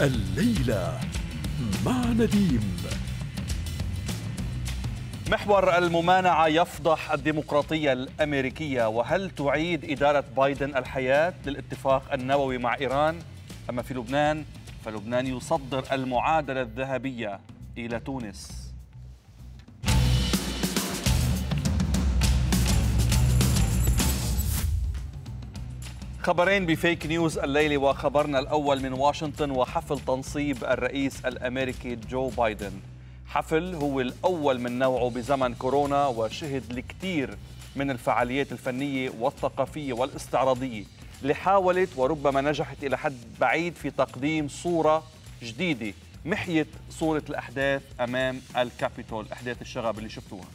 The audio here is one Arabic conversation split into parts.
الليلة مع نديم محور الممانعة يفضح الديمقراطية الأمريكية وهل تعيد إدارة بايدن الحياة للاتفاق النووي مع إيران؟ أما في لبنان فلبنان يصدر المعادلة الذهبية إلى تونس خبرين بفيك نيوز الليلة وخبرنا الأول من واشنطن وحفل تنصيب الرئيس الأمريكي جو بايدن حفل هو الأول من نوعه بزمن كورونا وشهد الكثير من الفعاليات الفنية والثقافية والاستعراضية اللي حاولت وربما نجحت إلى حد بعيد في تقديم صورة جديدة محيت صورة الأحداث أمام الكابيتول أحداث الشغب اللي شفتوها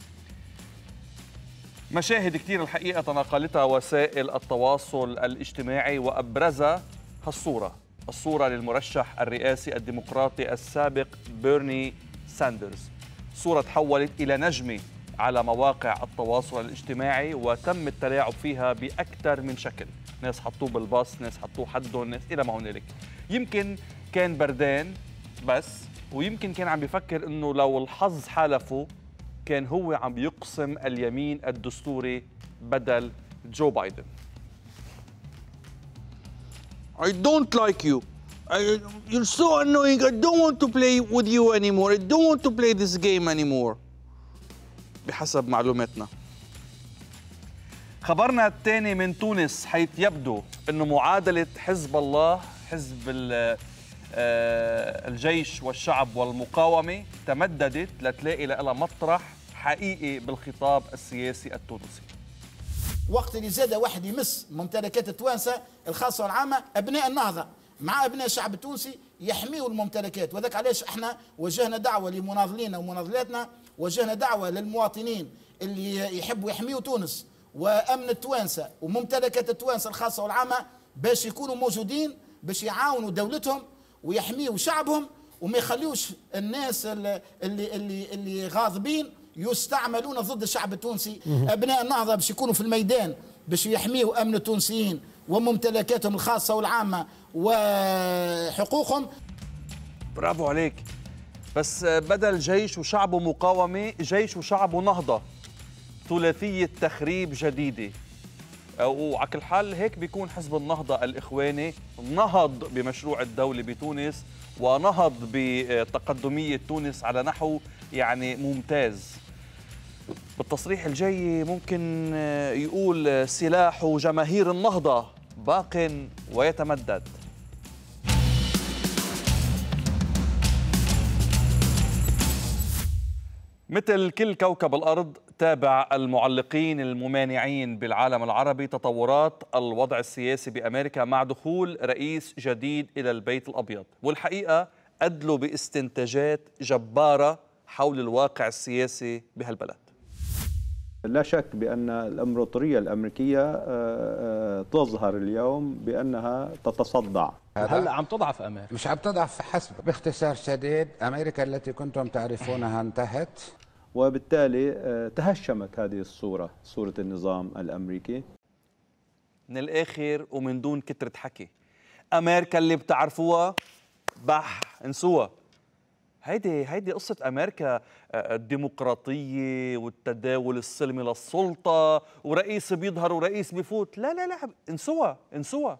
مشاهد كثير الحقيقة تناقلتها وسائل التواصل الاجتماعي وأبرزها هالصورة الصورة للمرشح الرئاسي الديمقراطي السابق بيرني ساندرز صورة تحولت إلى نجمة على مواقع التواصل الاجتماعي وتم التلاعب فيها بأكثر من شكل ناس حطوه بالباص ناس حطوه حدهم ناس إلى ما هنالك يمكن كان بردان بس ويمكن كان عم بفكر انه لو الحظ حالفه كان هو عم يقسم اليمين الدستوري بدل جو بايدن I don't like you. I, you're so annoying. I don't want to play with you anymore. I don't want to play this game anymore. بحسب معلوماتنا. خبرنا الثاني من تونس حيث يبدو انه معادله حزب الله حزب آه، آه، الجيش والشعب والمقاومه تمددت لتلاقي لها مطرح حقيقي بالخطاب السياسي التونسي وقت اللي زاد واحد يمس ممتلكات التوانسه الخاصه والعامه ابناء النهضه مع ابناء الشعب التونسي يحميوا الممتلكات وذاك علاش احنا وجهنا دعوه لمناضلينا ومناضلاتنا وجهنا دعوه للمواطنين اللي يحبوا يحميوا تونس وامن التوانسه وممتلكات التوانسه الخاصه والعامه باش يكونوا موجودين باش يعاونوا دولتهم ويحميوا شعبهم وما يخليوش الناس اللي اللي اللي غاضبين يستعملون ضد الشعب التونسي أبناء النهضة باش يكونوا في الميدان باش يحميوا أمن التونسيين وممتلكاتهم الخاصة والعامة وحقوقهم برافو عليك بس بدل جيش وشعب مقاومة جيش وشعب نهضة ثلاثية تخريب جديدة أه، وعلى كل حال هيك بيكون حزب النهضة الإخواني نهض بمشروع الدولة بتونس ونهض بتقدمية تونس على نحو يعني ممتاز بالتصريح الجاي ممكن آه، يقول آه، سلاح جماهير النهضة باق ويتمدد مثل كل كوكب الأرض تابع المعلقين الممانعين بالعالم العربي تطورات الوضع السياسي بأمريكا مع دخول رئيس جديد إلى البيت الأبيض والحقيقة أدلوا باستنتاجات جبارة حول الواقع السياسي بهالبلد لا شك بأن الأمبراطورية الأمريكية آه، آه، تظهر اليوم بأنها تتصدع هل عم تضعف أمريكا؟ مش عم تضعف حسب باختصار شديد أمريكا التي كنتم تعرفونها انتهت وبالتالي آه، تهشمت هذه الصورة صورة النظام الأمريكي من الآخر ومن دون كترة حكي أمريكا اللي بتعرفوها بح انسوها هيدي هيدي قصه امريكا آه، آه، الديمقراطيه والتداول السلمي للسلطه ورئيس بيظهر ورئيس بفوت لا لا لا انسوها انسوها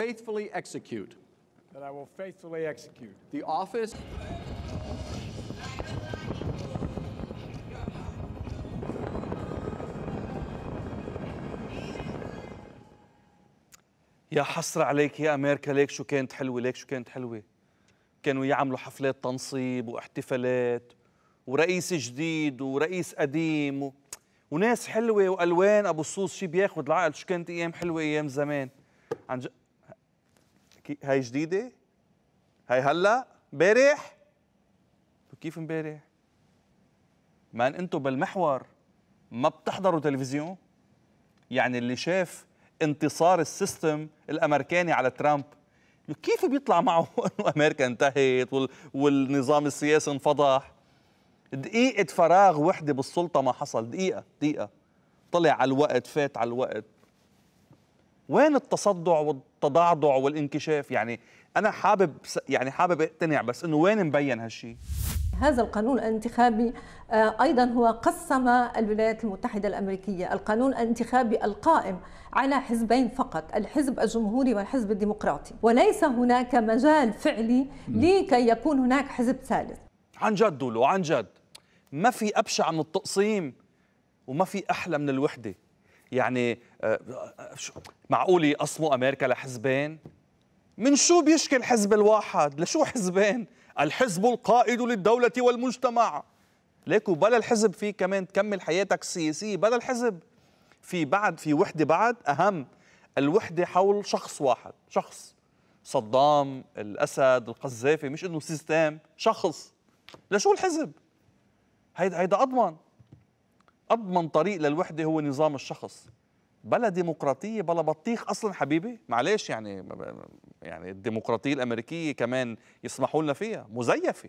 faithfully execute that I will faithfully execute the office يا حسرة عليك يا أمريكا ليك شو كانت حلوة ليك شو كانت حلوة كانوا يعملوا حفلات تنصيب واحتفالات ورئيس جديد ورئيس قديم و... وناس حلوة وألوان أبو الصوص شي بياخد العقل شو كانت أيام حلوة أيام زمان عن ج... هاي جديدة هاي هلا امبارح كيف امبارح ما انتم بالمحور ما بتحضروا تلفزيون يعني اللي شاف انتصار السيستم الامريكاني على ترامب كيف بيطلع معه انه امريكا انتهت والنظام السياسي انفضح دقيقة فراغ وحدة بالسلطة ما حصل دقيقة دقيقة طلع على الوقت فات على الوقت وين التصدع والتضعضع والانكشاف يعني أنا حابب يعني حابب اقتنع بس إنه وين مبين هالشيء هذا القانون الانتخابي آه، أيضا هو قسم الولايات المتحدة الأمريكية القانون الانتخابي القائم على حزبين فقط الحزب الجمهوري والحزب الديمقراطي وليس هناك مجال فعلي لكي يكون هناك حزب ثالث عن جد دولو عن جد ما في أبشع من التقسيم وما في أحلى من الوحدة يعني آه، آه، معقول يقسموا أمريكا لحزبين من شو بيشكل حزب الواحد لشو حزبين الحزب القائد للدولة والمجتمع ليكو بلا الحزب في كمان تكمل حياتك السياسية بلا الحزب في بعد في وحدة بعد أهم الوحدة حول شخص واحد شخص صدام الأسد القذافي مش إنه سيستم شخص لشو الحزب هيدا هيدا أضمن أضمن طريق للوحدة هو نظام الشخص بلا ديمقراطيه بلا بطيخ اصلا حبيبي معلش يعني يعني الديمقراطيه الامريكيه كمان يسمحوا لنا فيها مزيفه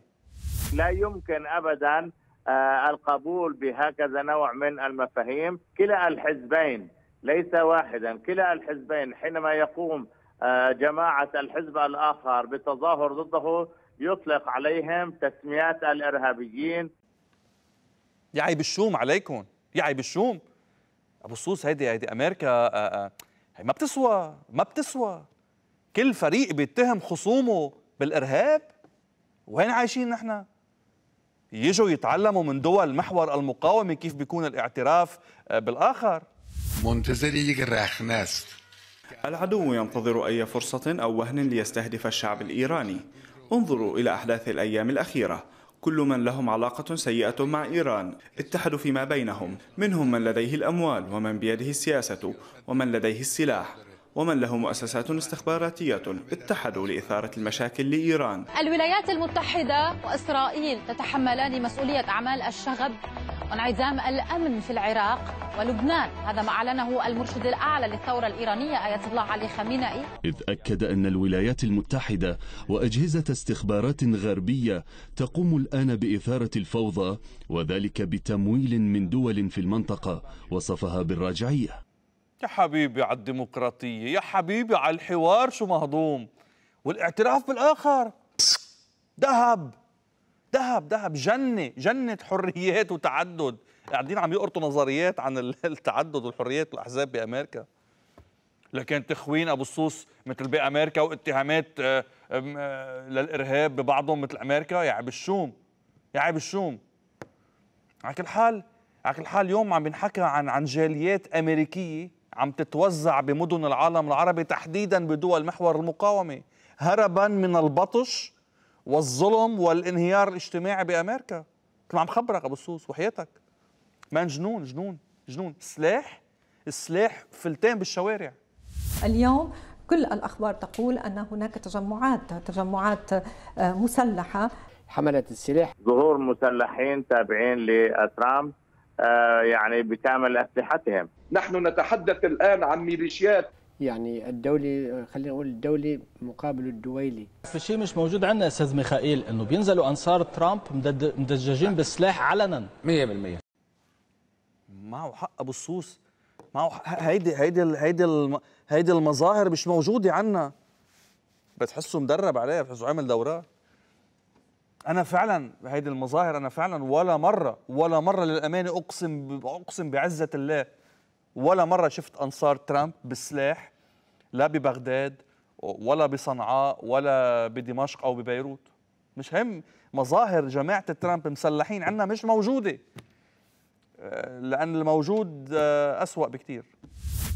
لا يمكن ابدا آه، القبول بهكذا نوع من المفاهيم كلا الحزبين ليس واحدا كلا الحزبين حينما يقوم آه، جماعة الحزب الآخر بالتظاهر ضده يطلق عليهم تسميات الإرهابيين يعيب الشوم عليكم يعيب الشوم ابو الصوص هيدي هيدي امريكا آه، آه، هي ما بتسوى ما بتسوى كل فريق بيتهم خصومه بالارهاب وين عايشين نحن يجوا يتعلموا من دول محور المقاومه كيف بيكون الاعتراف آه، بالاخر العدو ينتظر اي فرصه او وهن ليستهدف الشعب الايراني انظروا الى احداث الايام الاخيره كل من لهم علاقة سيئة مع إيران اتحدوا فيما بينهم منهم من لديه الأموال ومن بيده السياسة ومن لديه السلاح ومن له مؤسسات استخباراتية اتحدوا لإثارة المشاكل لإيران الولايات المتحدة وإسرائيل تتحملان مسؤولية أعمال الشغب وانعدام الأمن في العراق ولبنان هذا ما أعلنه المرشد الأعلى للثورة الإيرانية آية الله علي خامنئي إذ أكد أن الولايات المتحدة وأجهزة استخبارات غربية تقوم الآن بإثارة الفوضى وذلك بتمويل من دول في المنطقة وصفها بالراجعية يا حبيبي على الديمقراطية يا حبيبي على الحوار شو مهضوم والاعتراف بالآخر ذهب دهب دهب جنة جنة حريات وتعدد قاعدين عم يقرطوا نظريات عن التعدد والحريات والأحزاب بأمريكا لكن تخوين أبو الصوص مثل بأمريكا واتهامات آه، آه، للإرهاب ببعضهم مثل أمريكا يا عيب الشوم يا عيب الشوم على كل حال على كل حال اليوم عم بنحكى عن عن جاليات أمريكية عم تتوزع بمدن العالم العربي تحديدا بدول محور المقاومة هربا من البطش والظلم والانهيار الاجتماعي بامريكا كنت عم خبرك ابو سوس وحياتك مان جنون جنون جنون سلاح السلاح فلتان بالشوارع اليوم كل الاخبار تقول ان هناك تجمعات تجمعات آه، مسلحه حملت السلاح ظهور مسلحين تابعين لترامب آه، يعني بكامل اسلحتهم نحن نتحدث الان عن ميليشيات يعني الدولي خلينا نقول الدولي مقابل الدويلي في شيء مش موجود عندنا استاذ ميخائيل انه بينزلوا انصار ترامب مدججين بالسلاح علنا 100% معه حق ابو الصوص معه حق هيدي هيدي هيدي هيدي المظاهر مش موجوده عنا بتحسه مدرب عليها بتحسه عامل دورات انا فعلا هيدي المظاهر انا فعلا ولا مره ولا مره للامانه اقسم اقسم بعزه الله ولا مره شفت انصار ترامب بالسلاح لا ببغداد ولا بصنعاء ولا بدمشق او ببيروت مش هم مظاهر جماعه ترامب مسلحين عندنا مش موجوده آه، لان الموجود آه، اسوا بكثير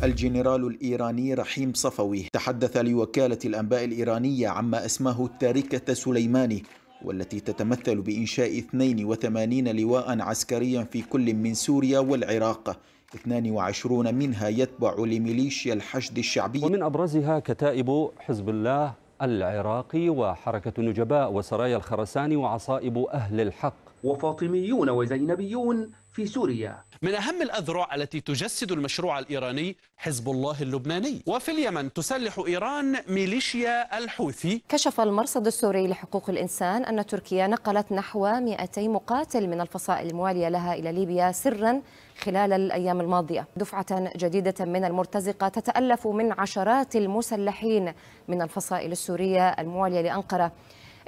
الجنرال الإيراني رحيم صفوي تحدث لوكالة الأنباء الإيرانية عما أسماه التاركة سليماني والتي تتمثل بإنشاء 82 لواء عسكريا في كل من سوريا والعراق 22 منها يتبع لميليشيا الحشد الشعبي ومن أبرزها كتائب حزب الله العراقي وحركة النجباء وسرايا الخرساني وعصائب أهل الحق وفاطميون وزينبيون في سوريا من أهم الأذرع التي تجسد المشروع الإيراني حزب الله اللبناني وفي اليمن تسلح إيران ميليشيا الحوثي كشف المرصد السوري لحقوق الإنسان أن تركيا نقلت نحو 200 مقاتل من الفصائل الموالية لها إلى ليبيا سراً خلال الأيام الماضية دفعة جديدة من المرتزقة تتألف من عشرات المسلحين من الفصائل السورية الموالية لأنقرة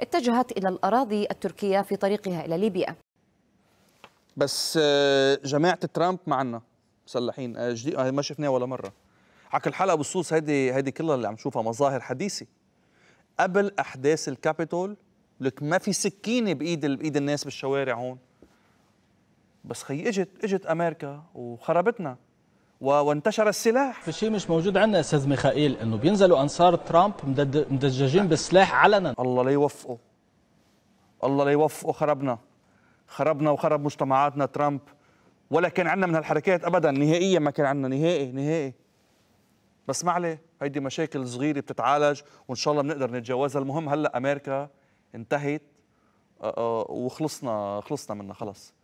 اتجهت إلى الأراضي التركية في طريقها إلى ليبيا بس آه، جماعه ترامب معنا مسلحين آه، جديد آه، ما شفناها ولا مره عكل الحلقه بالصوص هيدي هيدي كلها اللي عم نشوفها مظاهر حديثه قبل احداث الكابيتول لك ما في سكينه بايد بايد الناس بالشوارع هون بس خي اجت اجت امريكا وخربتنا وانتشر السلاح في شيء مش موجود عندنا استاذ ميخائيل انه بينزلوا انصار ترامب مدججين بالسلاح علنا الله لا يوفقه الله لا يوفقه خربنا خربنا وخرب مجتمعاتنا ترامب ولا كان عندنا من هالحركات ابدا نهائيا ما كان عندنا نهائي نهائي بس ما عليه هيدي مشاكل صغيره بتتعالج وان شاء الله بنقدر نتجاوزها المهم هلا امريكا انتهت آه، آه، وخلصنا خلصنا منها خلص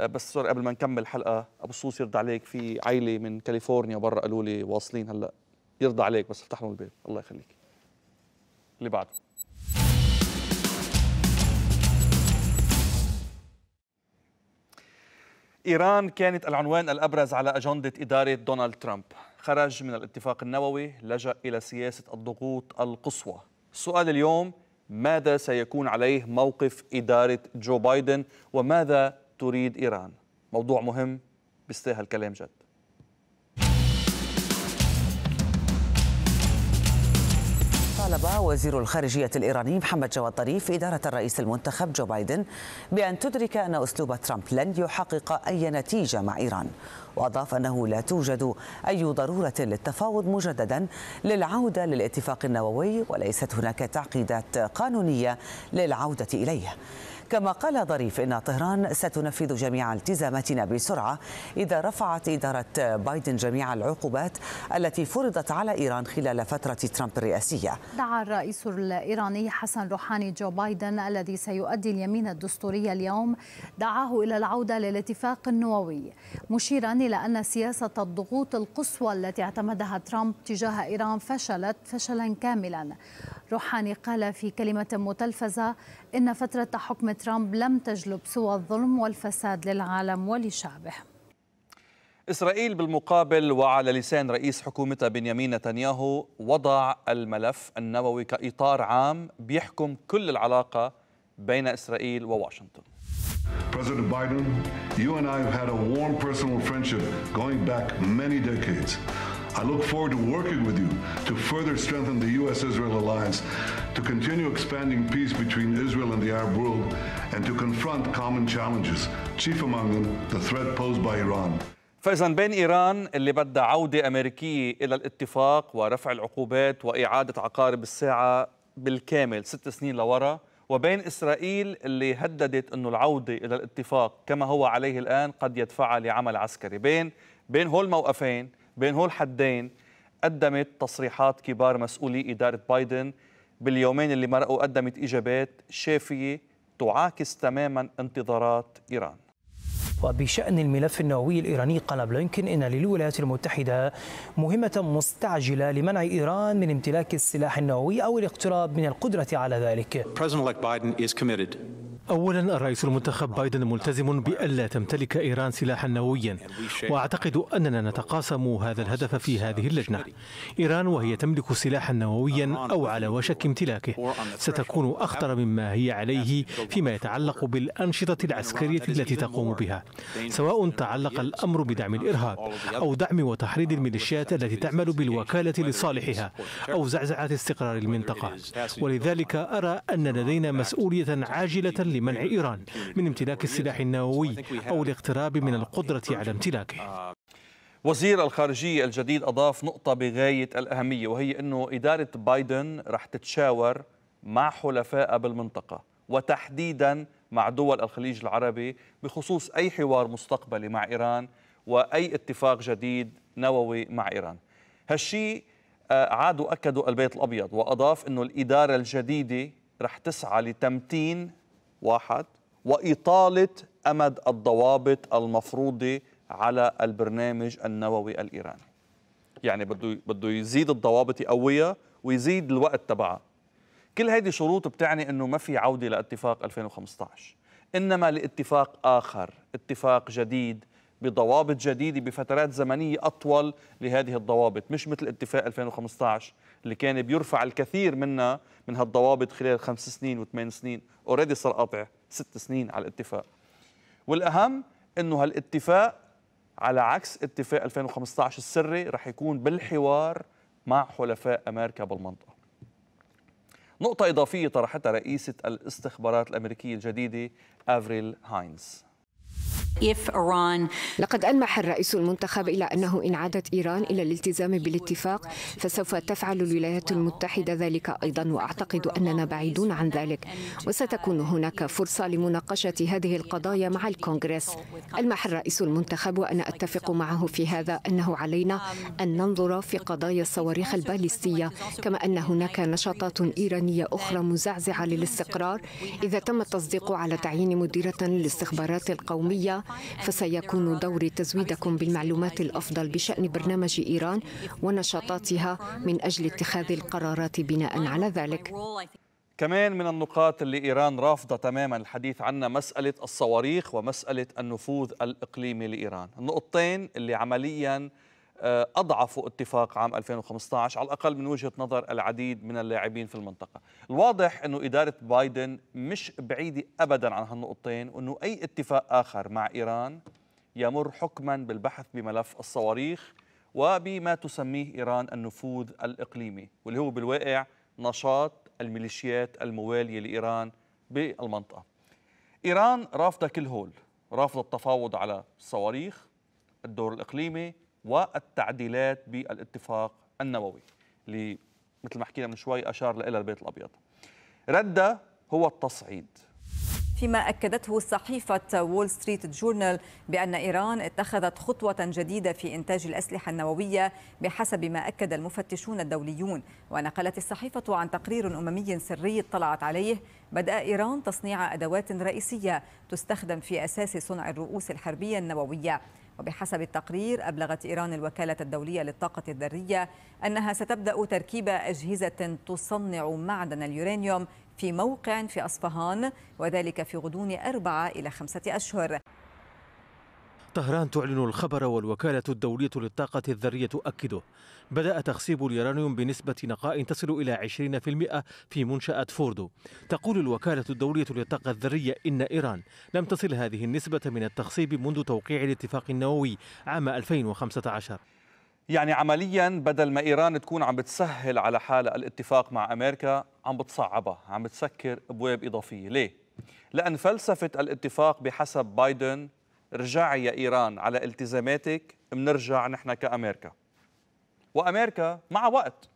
آه، بس سوري قبل ما نكمل الحلقه ابو صوص يرضى عليك في عيله من كاليفورنيا برا قالوا لي واصلين هلا يرضى عليك بس افتح لهم الباب الله يخليك اللي بعده إيران كانت العنوان الأبرز على أجندة إدارة دونالد ترامب خرج من الاتفاق النووي لجأ إلى سياسة الضغوط القصوى السؤال اليوم ماذا سيكون عليه موقف إدارة جو بايدن وماذا تريد إيران موضوع مهم بيستاهل كلام جد طالب وزير الخارجية الإيراني محمد جواد طريف إدارة الرئيس المنتخب جو بايدن بأن تدرك أن أسلوب ترامب لن يحقق أي نتيجة مع إيران وأضاف أنه لا توجد أي ضرورة للتفاوض مجددا للعودة للاتفاق النووي وليست هناك تعقيدات قانونية للعودة إليه كما قال ظريف إن طهران ستنفذ جميع التزاماتنا بسرعة إذا رفعت إدارة بايدن جميع العقوبات التي فرضت على إيران خلال فترة ترامب الرئاسية دعا الرئيس الإيراني حسن روحاني جو بايدن الذي سيؤدي اليمين الدستوري اليوم دعاه إلى العودة للاتفاق النووي مشيرا إلى أن سياسة الضغوط القصوى التي اعتمدها ترامب تجاه إيران فشلت فشلا كاملا روحاني قال في كلمة متلفزة إن فترة حكم ترامب لم تجلب سوى الظلم والفساد للعالم ولشعبه إسرائيل بالمقابل وعلى لسان رئيس حكومتها بنيامين نتنياهو وضع الملف النووي كإطار عام بيحكم كل العلاقة بين إسرائيل وواشنطن President Biden, you and I have had a warm personal friendship going back many decades. I look forward to working with you to further strengthen the U.S.-Israel alliance, to continue expanding peace between Israel and the Arab world, and to confront common challenges, chief among them the threat posed by Iran. فإذا بين إيران اللي بدها عودة أمريكية إلى الاتفاق ورفع العقوبات وإعادة عقارب الساعة بالكامل ست سنين لورا وبين إسرائيل اللي هددت أنه العودة إلى الاتفاق كما هو عليه الآن قد يدفعها لعمل عسكري بين بين هول موقفين بين هول حدين قدمت تصريحات كبار مسؤولي إدارة بايدن باليومين اللي مرقوا قدمت إجابات شافية تعاكس تماما انتظارات إيران وبشأن الملف النووي الإيراني قال بلينكن إن للولايات المتحدة مهمة مستعجلة لمنع إيران من امتلاك السلاح النووي أو الاقتراب من القدرة على ذلك. أولا الرئيس المنتخب بايدن ملتزم بألا تمتلك إيران سلاحا نوويا وأعتقد أننا نتقاسم هذا الهدف في هذه اللجنة إيران وهي تملك سلاحا نوويا أو على وشك امتلاكه ستكون أخطر مما هي عليه فيما يتعلق بالأنشطة العسكرية التي تقوم بها سواء تعلق الأمر بدعم الإرهاب أو دعم وتحريض الميليشيات التي تعمل بالوكالة لصالحها أو زعزعة استقرار المنطقة ولذلك أرى أن لدينا مسؤولية عاجلة لمنع إيران من امتلاك السلاح النووي أو الاقتراب من القدرة على امتلاكه آه. وزير الخارجية الجديد أضاف نقطة بغاية الأهمية وهي أنه إدارة بايدن رح تتشاور مع حلفاء بالمنطقة وتحديدا مع دول الخليج العربي بخصوص أي حوار مستقبلي مع إيران وأي اتفاق جديد نووي مع إيران هالشيء آه، عاد أكدوا البيت الأبيض وأضاف أنه الإدارة الجديدة رح تسعى لتمتين واحد وإطالة أمد الضوابط المفروضة على البرنامج النووي الإيراني يعني بده بده يزيد الضوابط يقويها ويزيد الوقت تبعها كل هذه شروط بتعني انه ما في عوده لاتفاق 2015 انما لاتفاق اخر اتفاق جديد بضوابط جديده بفترات زمنيه اطول لهذه الضوابط مش مثل اتفاق 2015 اللي كان بيرفع الكثير منها من هالضوابط خلال خمس سنين وثمان سنين اوريدي صار قاطع ست سنين على الاتفاق والاهم انه هالاتفاق على عكس اتفاق 2015 السري رح يكون بالحوار مع حلفاء امريكا بالمنطقه نقطة إضافية طرحتها رئيسة الاستخبارات الأمريكية الجديدة أفريل هاينز لقد ألمح الرئيس المنتخب إلى أنه إن عادت إيران إلى الالتزام بالاتفاق فسوف تفعل الولايات المتحدة ذلك أيضا وأعتقد أننا بعيدون عن ذلك وستكون هناك فرصة لمناقشة هذه القضايا مع الكونغرس ألمح الرئيس المنتخب وأنا أتفق معه في هذا أنه علينا أن ننظر في قضايا الصواريخ البالستية كما أن هناك نشاطات إيرانية أخرى مزعزعة للاستقرار إذا تم التصديق على تعيين مديرة للاستخبارات القومية فسيكون دوري تزويدكم بالمعلومات الأفضل بشأن برنامج إيران ونشاطاتها من أجل اتخاذ القرارات بناء على ذلك كمان من النقاط اللي إيران رافضة تماما الحديث عنها مسألة الصواريخ ومسألة النفوذ الإقليمي لإيران النقطتين اللي عملياً آه، أضعفوا اتفاق عام 2015 على الأقل من وجهة نظر العديد من اللاعبين في المنطقة الواضح أنه إدارة بايدن مش بعيدة أبدا عن هالنقطتين وأنه أي اتفاق آخر مع إيران يمر حكما بالبحث بملف الصواريخ وبما تسميه إيران النفوذ الإقليمي واللي هو بالواقع نشاط الميليشيات الموالية لإيران بالمنطقة إيران رافضة كل هول رافضة التفاوض على الصواريخ الدور الإقليمي والتعديلات بالاتفاق النووي اللي مثل ما حكينا من شوي أشار لها البيت الأبيض رد هو التصعيد فيما أكدته صحيفة وول ستريت جورنال بأن إيران اتخذت خطوة جديدة في إنتاج الأسلحة النووية بحسب ما أكد المفتشون الدوليون ونقلت الصحيفة عن تقرير أممي سري اطلعت عليه بدأ إيران تصنيع أدوات رئيسية تستخدم في أساس صنع الرؤوس الحربية النووية وبحسب التقرير أبلغت إيران الوكالة الدولية للطاقة الذرية أنها ستبدأ تركيب أجهزة تصنع معدن اليورانيوم في موقع في أصفهان وذلك في غضون أربعة إلى خمسة أشهر طهران تعلن الخبر والوكالة الدولية للطاقة الذرية تؤكده بدأ تخصيب اليورانيوم بنسبة نقاء تصل إلى 20% في منشأة فوردو تقول الوكالة الدولية للطاقة الذرية إن إيران لم تصل هذه النسبة من التخصيب منذ توقيع الاتفاق النووي عام 2015 يعني عمليا بدل ما إيران تكون عم بتسهل على حالها الاتفاق مع أمريكا عم بتصعبها عم بتسكر أبواب إضافية ليه؟ لأن فلسفة الاتفاق بحسب بايدن رجعي يا ايران على التزاماتك بنرجع نحن كامريكا وامريكا مع وقت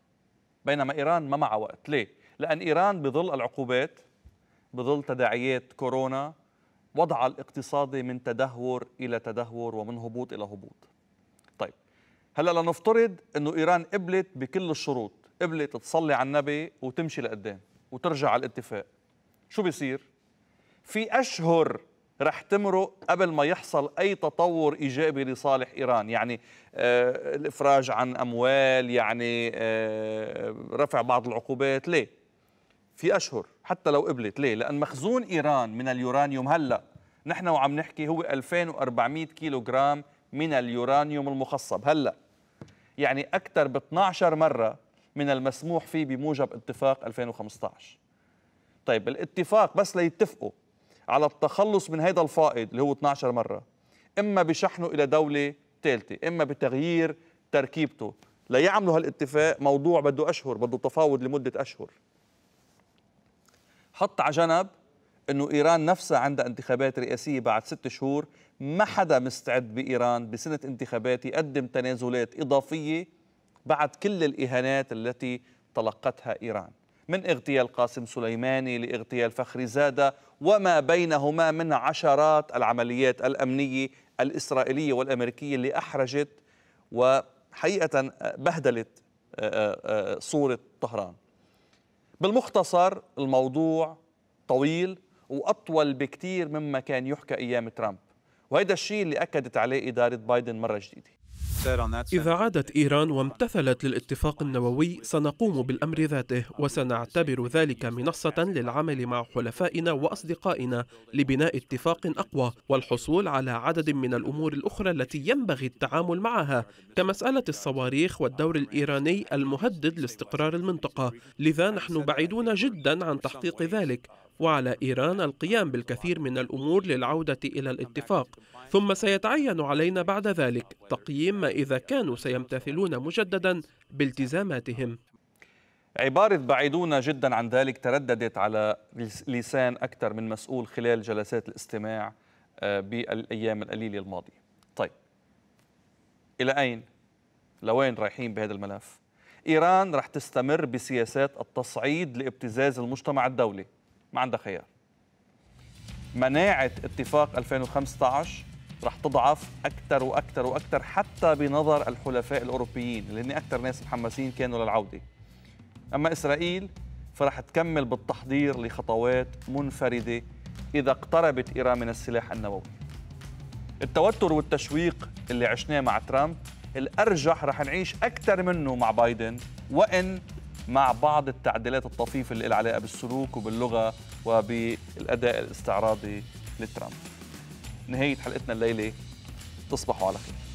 بينما ايران ما مع وقت ليه لان ايران بظل العقوبات بظل تداعيات كورونا وضع الاقتصادي من تدهور الى تدهور ومن هبوط الى هبوط طيب هلا لنفترض انه ايران قبلت بكل الشروط قبلت تصلي على النبي وتمشي لقدام وترجع على الاتفاق شو بيصير في اشهر رح تمرق قبل ما يحصل أي تطور إيجابي لصالح إيران يعني آه الإفراج عن أموال يعني آه رفع بعض العقوبات ليه؟ في أشهر حتى لو قبلت ليه؟ لأن مخزون إيران من اليورانيوم هلأ نحن وعم نحكي هو 2400 كيلوغرام من اليورانيوم المخصب هلأ يعني أكثر ب 12 مرة من المسموح فيه بموجب اتفاق 2015 طيب الاتفاق بس ليتفقوا على التخلص من هذا الفائض اللي هو 12 مرة إما بشحنه إلى دولة ثالثة إما بتغيير تركيبته ليعملوا هالاتفاق موضوع بده أشهر بده تفاوض لمدة أشهر حط على جنب انه ايران نفسها عندها انتخابات رئاسيه بعد ست شهور ما حدا مستعد بايران بسنه انتخابات يقدم تنازلات اضافيه بعد كل الاهانات التي تلقتها ايران من اغتيال قاسم سليماني لاغتيال فخري زادة وما بينهما من عشرات العمليات الأمنية الإسرائيلية والأمريكية اللي أحرجت وحقيقة بهدلت آه، آه، آه، صورة طهران بالمختصر الموضوع طويل وأطول بكتير مما كان يحكى أيام ترامب وهذا الشيء اللي أكدت عليه إدارة بايدن مرة جديدة إذا عادت إيران وامتثلت للاتفاق النووي سنقوم بالأمر ذاته وسنعتبر ذلك منصة للعمل مع حلفائنا وأصدقائنا لبناء اتفاق أقوى والحصول على عدد من الأمور الأخرى التي ينبغي التعامل معها كمسألة الصواريخ والدور الإيراني المهدد لاستقرار المنطقة لذا نحن بعيدون جدا عن تحقيق ذلك وعلى إيران القيام بالكثير من الأمور للعودة إلى الاتفاق ثم سيتعين علينا بعد ذلك تقييم ما إذا كانوا سيمتثلون مجددا بالتزاماتهم عبارة بعيدون جدا عن ذلك ترددت على لسان أكثر من مسؤول خلال جلسات الاستماع آه، بالأيام القليلة الماضية طيب إلى أين؟ لوين رايحين بهذا الملف؟ إيران رح تستمر بسياسات التصعيد لابتزاز المجتمع الدولي ما عندها خيار مناعة اتفاق 2015 رح تضعف أكثر وأكثر وأكثر حتى بنظر الحلفاء الأوروبيين اللي هن أكثر ناس محمسين كانوا للعودة أما إسرائيل فرح تكمل بالتحضير لخطوات منفردة إذا اقتربت إيران من السلاح النووي التوتر والتشويق اللي عشناه مع ترامب الأرجح رح نعيش أكثر منه مع بايدن وإن مع بعض التعديلات الطفيفة اللي لها علاقة بالسلوك وباللغة وبالأداء الاستعراضي لترامب نهاية حلقتنا الليلة تصبحوا على خير